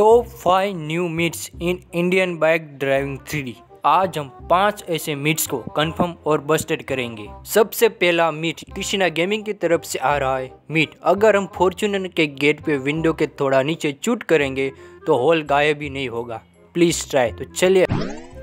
top five new meets in Indian bike driving three आज हम पांच ऐसे मिट्स को कंफर्म और बस्टेड करेंगे सबसे पहला मिट कृष्णा गेमिंग की तरफ से आ रहा है मिट अगर हम फॉर्चुनर के गेट पे विंडो के थोड़ा नीचे चूट करेंगे तो होल गायब ही नहीं होगा प्लीज ट्राई तो चलिए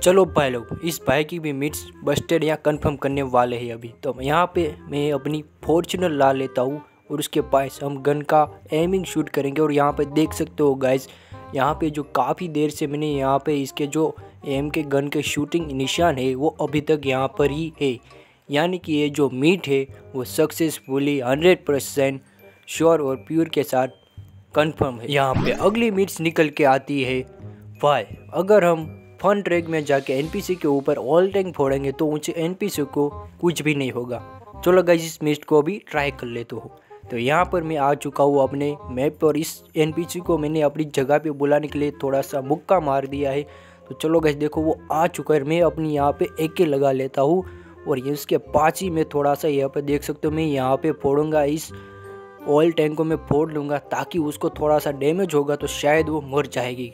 चलो भाई लोग इस भाई की भी मिट्स बस्टेड या कंफर्म करने वाले हैं अभी तो यहाँ पे मैं अपनी फॉर्चुनर ला लेता हूँ और उसके पास हम गन का एमिंग शूट करेंगे और यहाँ पे देख सकते हो गाइज़ यहाँ पे जो काफ़ी देर से मैंने यहाँ पे इसके जो एम के गन के शूटिंग निशान है वो अभी तक यहाँ पर ही है यानी कि ये जो मीट है वो सक्सेसफुली हंड्रेड परसेंट श्योर और प्योर के साथ कंफर्म है यहाँ पे अगली मीट्स निकल के आती है वाई अगर हम फन ट्रैक में जाके एन के ऊपर ऑल टैंक फोड़ेंगे तो ऊंचे एन को कुछ भी नहीं होगा चलो गई इस मीट को भी ट्राई कर लेते हो तो यहाँ पर मैं आ चुका हूँ अपने मैप पर इस एनपीसी को मैंने अपनी जगह पे बुलाने के लिए थोड़ा सा मुक्का मार दिया है तो चलो गैस देखो वो आ चुका है मैं अपनी यहाँ पे एक के लगा लेता हूँ और ये इसके पाँच ही मैं थोड़ा सा यहाँ पर देख सकते हो मैं यहाँ पर फोड़ूंगा इस ऑयल टैंक को मैं फोड़ लूँगा ताकि उसको थोड़ा सा डैमेज होगा तो शायद वो मर जाएगी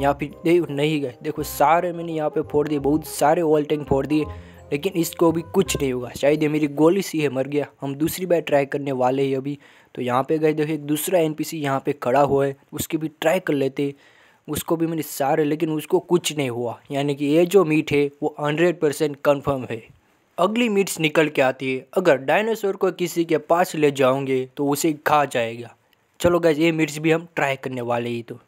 या फिर नहीं गए देखो सारे मैंने यहाँ पे फोड़ दिए बहुत सारे ऑयल टैंक फोड़ दिए लेकिन इसको भी कुछ नहीं होगा शायद ये मेरी गोली सी है मर गया हम दूसरी बार ट्राई करने वाले ही अभी तो यहाँ पे गए देखिए दूसरा एन पी यहाँ पर खड़ा हुआ है उसकी भी ट्राई कर लेते उसको भी मैंने सारे लेकिन उसको कुछ नहीं हुआ यानी कि ये जो मीट है वो हंड्रेड परसेंट कन्फर्म है अगली मीट्स निकल के आती है अगर डायनासोर को किसी के पास ले जाओगे तो उसे खा जाएगा चलो गैस ये मिर्च भी हम ट्राई करने वाले ही तो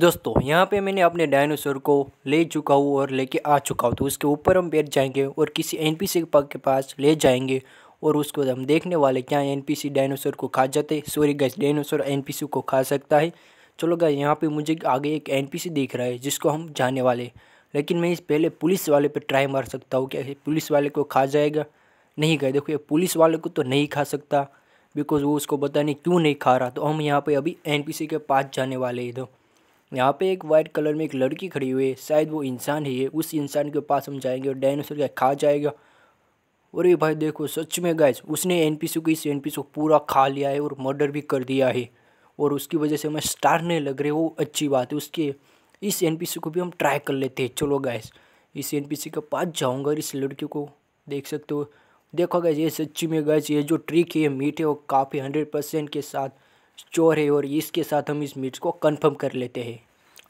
दोस्तों यहाँ पे मैंने अपने डायनासोर को ले चुका हूँ और लेके आ चुका हूँ तो उसके ऊपर हम बैठ जाएंगे और किसी एन पी के पास ले जाएंगे और उसको हम देखने वाले क्या एन पी डायनासोर को खा जाते सॉरी गैस डायनासोर एन को खा सकता है चलो गए यहाँ पे मुझे आगे एक एन दिख रहा है जिसको हम जाने वाले लेकिन मैं इस पहले पुलिस वाले पर ट्राई मार सकता हूँ क्या पुलिस वाले को खा जाएगा नहीं गए देखो ये पुलिस वाले को तो नहीं खा सकता बिकॉज़ वो उसको पता नहीं क्यों नहीं खा रहा तो हम यहाँ पर अभी एन के पास जाने वाले इधर यहाँ पे एक वाइट कलर में एक लड़की खड़ी हुई है शायद वो इंसान ही है उस इंसान के पास हम जाएंगे और डायनासोर का खा जाएगा अरे भाई देखो सच में गैस उसने एन पी सी को इस एन पी को पूरा खा लिया है और मर्डर भी कर दिया है और उसकी वजह से हमें स्टार नहीं लग रहे वो अच्छी बात है उसके इस एन पी सी को भी हम ट्राई कर लेते हैं चलो गैस इस एन पी सी के पास जाऊँगा और इस लड़की को देख सकते हो देखो गैस ये सच्ची में गैस ये जो ट्रिक है ये मीठे और काफ़ी हंड्रेड परसेंट के साथ चोर है और इसके साथ हम इस मीट्स को कंफर्म कर लेते हैं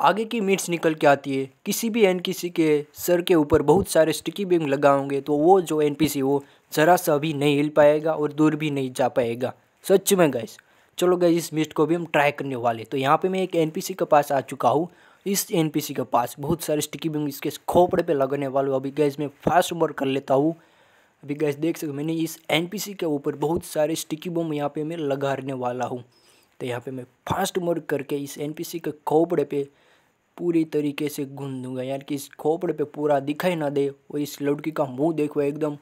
आगे की मीट्स निकल के आती है किसी भी एनपीसी के सर के ऊपर बहुत सारे स्टिकी बीम लगाओगे तो वो जो एनपीसी वो ज़रा सा भी नहीं हिल पाएगा और दूर भी नहीं जा पाएगा सच में गैस चलो गए इस मिस्ट को भी हम ट्राई करने वाले तो यहाँ पे मैं एक सी के पास आ चुका हूँ इस सी के पास बहुत सारे स्टिकी बीम इसके खोपड़े पे लगाने वाले अभी गैस मैं फास्ट वर्क कर लेता हूँ अभी गैस देख सकते मैंने इस एनपीसी के ऊपर बहुत सारे स्टिकी बम यहाँ पे मैं लगाने वाला हूँ तो यहाँ पे मैं फास्ट मोड करके इस एनपीसी के खोपड़े पे पूरी तरीके से घूम दूँगा यानी कि इस खोपड़े पे पूरा दिखाई ना दे और इस लड़की का मुंह देखो एकदम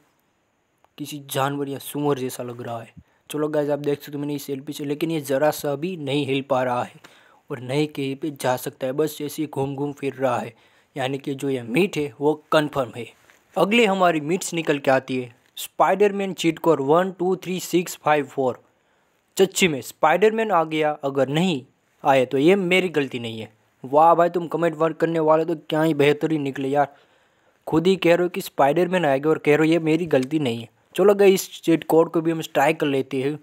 किसी जानवर या सुअर जैसा लग रहा है चलो गाइज आप देख सकते हो मैंने इस एल से लेकिन ये ज़रा सा भी नहीं हिल पा रहा है और नहीं कहीं पर जा सकता है बस ऐसे ही घूम घूम फिर रहा है यानी कि जो ये मीट है वो कन्फर्म है अगली हमारी मीट्स निकल के आती है स्पाइडरमैन चिटकोर one two three six five four चच्ची में स्पाइडरमैन आ गया अगर नहीं आए तो ये मेरी गलती नहीं है वाह भाई तुम कमेंट वर्क करने वाले तो क्या ही बेहतरीन निकले यार खुद ही कह रहे हो कि स्पाइडरमैन आएगा और कह रहे हो ये मेरी गलती नहीं है चलो गए इस चेट कोड को भी हम स्ट्राइक कर लेते हैं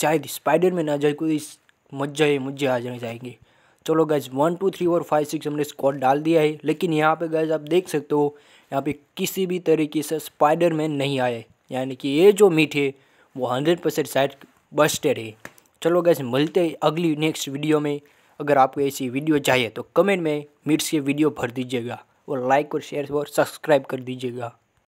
शायद स्पाइडरमैन आ जाए कोई मजा है मुझे आ जाने जाएंगे चलो गैज वन टू थ्री और फाइव सिक्स हमने स्कॉट डाल दिया है लेकिन यहाँ पे गैज आप देख सकते हो यहाँ पे किसी भी तरीके से स्पाइडरमैन नहीं आए यानी कि ये जो मीट है वो हंड्रेड परसेंट साइड बस रहे चलो गैस मिलते अगली नेक्स्ट वीडियो में अगर आपको ऐसी वीडियो चाहिए तो कमेंट में मिर्च के वीडियो भर दीजिएगा और लाइक और शेयर और सब्सक्राइब कर दीजिएगा